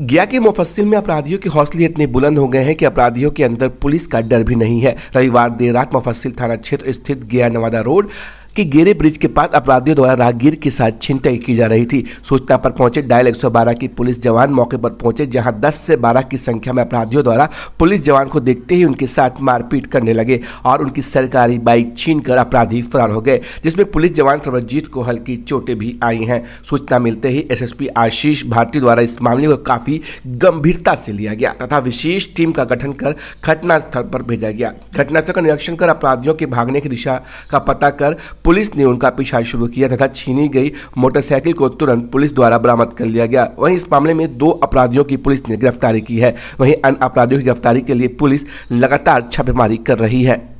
गया के मुफस्सिल में अपराधियों के हौसले इतने बुलंद हो गए हैं कि अपराधियों के अंदर पुलिस का डर भी नहीं है रविवार देर रात मुफस्सिल थाना क्षेत्र स्थित गया नवादा रोड कि गेरे ब्रिज के पास अपराधियों द्वारा राहगीर के साथ छिनतई की जा रही थी सूचना पर पहुंचे डायल एक की पुलिस जवान मौके पर पहुंचे जहां 10 से 12 की संख्या में अपराधियों द्वारा पुलिस जवान को देखते ही उनके साथ मारपीट करने लगे और उनकी सरकारी बाइक छीन अपराधी फरार हो गए जिसमें पुलिस जवान सरवजीत को हल्की चोटें भी आई हैं सूचना मिलते ही एस आशीष भारती द्वारा इस मामले को काफी गंभीरता से लिया गया तथा विशेष टीम का गठन कर घटनास्थल पर भेजा गया घटनास्थल का निरीक्षण कर अपराधियों के भागने की दिशा का पता कर पुलिस ने उनका पीछा शुरू किया तथा छीनी गई मोटरसाइकिल को तुरंत पुलिस द्वारा बरामद कर लिया गया वहीं इस मामले में दो अपराधियों की पुलिस ने गिरफ्तारी की है वहीं अन्य अपराधियों की गिरफ्तारी के लिए पुलिस लगातार छापेमारी कर रही है